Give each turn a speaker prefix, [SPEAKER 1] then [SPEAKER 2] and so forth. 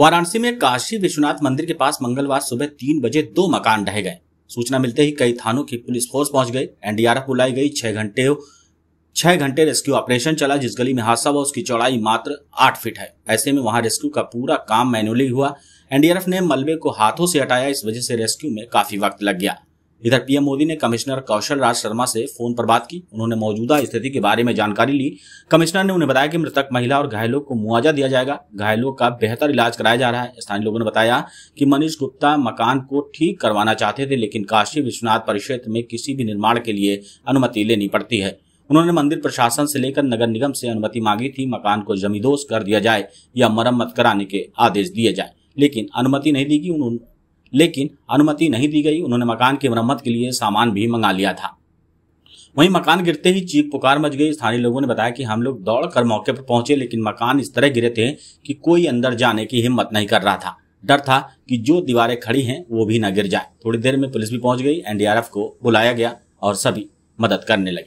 [SPEAKER 1] वाराणसी में काशी विश्वनाथ मंदिर के पास मंगलवार सुबह तीन बजे दो मकान ढह गए सूचना मिलते ही कई थानों की पुलिस फोर्स पहुंच गई एनडीआरएफ बुलाई गई छह घंटे छह घंटे रेस्क्यू ऑपरेशन चला जिस गली में हादसा हुआ उसकी चौड़ाई मात्र आठ फीट है ऐसे में वहां रेस्क्यू का पूरा काम मैनुअली हुआ एनडीआरएफ ने मलबे को हाथों से हटाया इस वजह से रेस्क्यू में काफी वक्त लग गया इधर पीएम मोदी ने कमिश्नर कौशल राज शर्मा से फोन पर बात की उन्होंने मौजूदा स्थिति के बारे में जानकारी ली कमिश्नर ने उन्हें बताया कि मृतक महिला और घायलों को मुआवजा दिया जाएगा घायलों का बेहतर इलाज कराया जा रहा है स्थानीय लोगों ने बताया कि मनीष गुप्ता मकान को ठीक करवाना चाहते थे लेकिन काशी विश्वनाथ परिक्षेत्र में किसी भी निर्माण के लिए अनुमति लेनी पड़ती है उन्होंने मंदिर प्रशासन से लेकर नगर निगम से अनुमति मांगी थी मकान को जमीदोज कर दिया जाए या मरम्मत कराने के आदेश दिए जाए लेकिन अनुमति नहीं दी गई लेकिन अनुमति नहीं दी गई उन्होंने मकान की मरम्मत के लिए सामान भी मंगा लिया था वहीं मकान गिरते ही चीख पुकार मच गई स्थानीय लोगों ने बताया कि हम लोग दौड़ कर मौके पर पहुंचे लेकिन मकान इस तरह गिरे थे कि कोई अंदर जाने की हिम्मत नहीं कर रहा था डर था कि जो दीवारें खड़ी हैं वो भी ना गिर जाए थोड़ी देर में पुलिस भी पहुंच गई एनडीआरएफ को बुलाया गया और सभी मदद करने लगे